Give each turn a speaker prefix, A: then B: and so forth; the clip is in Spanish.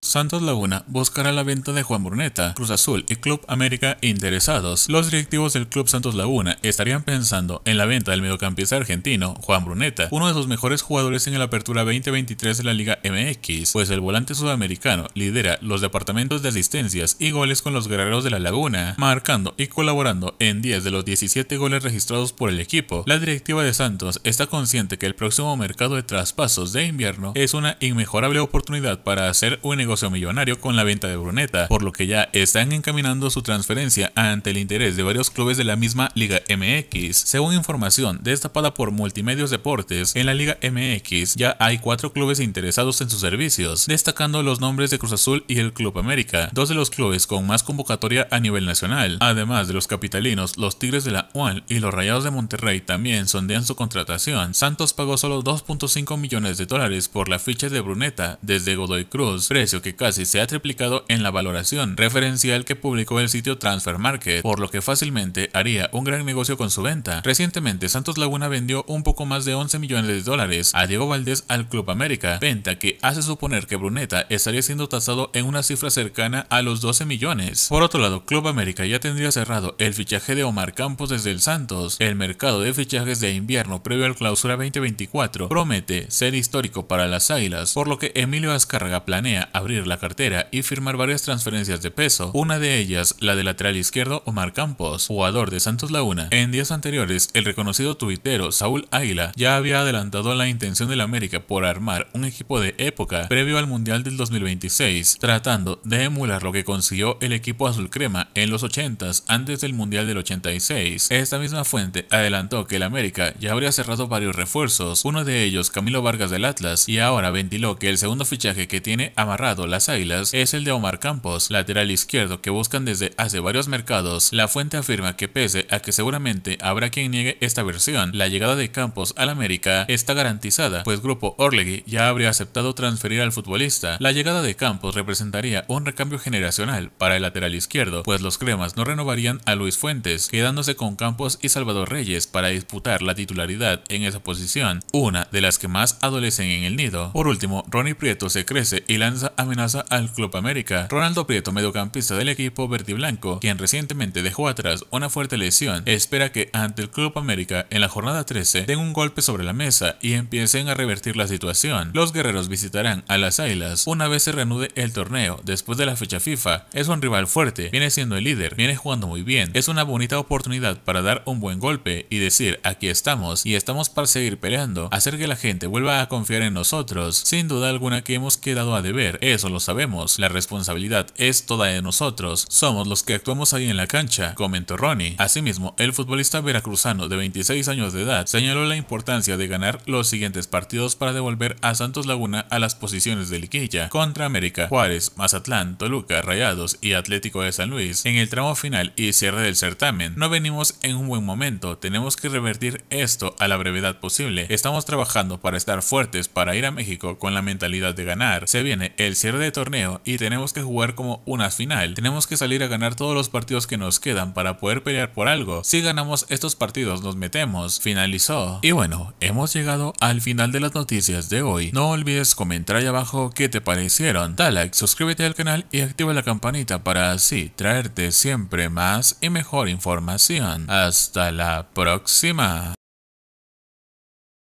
A: Santos Laguna buscará la venta de Juan Bruneta, Cruz Azul y Club América interesados. Los directivos del Club Santos Laguna estarían pensando en la venta del mediocampista argentino Juan Bruneta, uno de sus mejores jugadores en la apertura 2023 de la Liga MX, pues el volante sudamericano lidera los departamentos de asistencias y goles con los guerreros de la Laguna, marcando y colaborando en 10 de los 17 goles registrados por el equipo. La directiva de Santos está consciente que el próximo mercado de traspasos de invierno es una inmejorable oportunidad para hacer un negocio millonario con la venta de Bruneta, por lo que ya están encaminando su transferencia ante el interés de varios clubes de la misma Liga MX. Según información destapada por Multimedios Deportes, en la Liga MX ya hay cuatro clubes interesados en sus servicios, destacando los nombres de Cruz Azul y el Club América, dos de los clubes con más convocatoria a nivel nacional. Además de los capitalinos, los Tigres de la UAL y los Rayados de Monterrey también sondean su contratación. Santos pagó solo 2.5 millones de dólares por la ficha de Bruneta desde Godoy Cruz, precio que casi se ha triplicado en la valoración referencial que publicó el sitio Transfer Market, por lo que fácilmente haría un gran negocio con su venta. Recientemente, Santos Laguna vendió un poco más de 11 millones de dólares a Diego Valdés al Club América, venta que hace suponer que Bruneta estaría siendo tasado en una cifra cercana a los 12 millones. Por otro lado, Club América ya tendría cerrado el fichaje de Omar Campos desde el Santos. El mercado de fichajes de invierno previo a la clausura 2024 promete ser histórico para las Águilas, por lo que Emilio Azcárraga planea abrir la cartera y firmar varias transferencias de peso, una de ellas la del lateral izquierdo Omar Campos, jugador de Santos Laguna. En días anteriores, el reconocido tuitero Saúl Águila ya había adelantado la intención del América por armar un equipo de época previo al Mundial del 2026, tratando de emular lo que consiguió el equipo azul crema en los 80s antes del Mundial del 86. Esta misma fuente adelantó que el América ya habría cerrado varios refuerzos, uno de ellos Camilo Vargas del Atlas, y ahora ventiló que el segundo fichaje que tiene amarrado las Águilas es el de Omar Campos, lateral izquierdo que buscan desde hace varios mercados. La fuente afirma que pese a que seguramente habrá quien niegue esta versión, la llegada de Campos al América está garantizada, pues Grupo Orlegi ya habría aceptado transferir al futbolista. La llegada de Campos representaría un recambio generacional para el lateral izquierdo, pues los cremas no renovarían a Luis Fuentes, quedándose con Campos y Salvador Reyes para disputar la titularidad en esa posición, una de las que más adolecen en el nido. Por último, Ronnie Prieto se crece y lanza a amenaza al Club América. Ronaldo Prieto, mediocampista del equipo blanco quien recientemente dejó atrás una fuerte lesión, espera que ante el Club América en la jornada 13 den un golpe sobre la mesa y empiecen a revertir la situación. Los guerreros visitarán a las Islas una vez se reanude el torneo después de la fecha FIFA. Es un rival fuerte, viene siendo el líder, viene jugando muy bien. Es una bonita oportunidad para dar un buen golpe y decir aquí estamos y estamos para seguir peleando, hacer que la gente vuelva a confiar en nosotros. Sin duda alguna que hemos quedado a deber es eso lo sabemos. La responsabilidad es toda de nosotros. Somos los que actuamos ahí en la cancha, comentó Ronnie. Asimismo, el futbolista veracruzano de 26 años de edad señaló la importancia de ganar los siguientes partidos para devolver a Santos Laguna a las posiciones de Liquilla, contra América, Juárez, Mazatlán, Toluca, Rayados y Atlético de San Luis. En el tramo final y cierre del certamen, no venimos en un buen momento, tenemos que revertir esto a la brevedad posible. Estamos trabajando para estar fuertes para ir a México con la mentalidad de ganar. Se viene el de torneo y tenemos que jugar como una final. Tenemos que salir a ganar todos los partidos que nos quedan para poder pelear por algo. Si ganamos estos partidos nos metemos. Finalizó. Y bueno, hemos llegado al final de las noticias de hoy. No olvides comentar ahí abajo qué te parecieron. Da like, suscríbete al canal y activa la campanita para así traerte siempre más y mejor información. Hasta la próxima.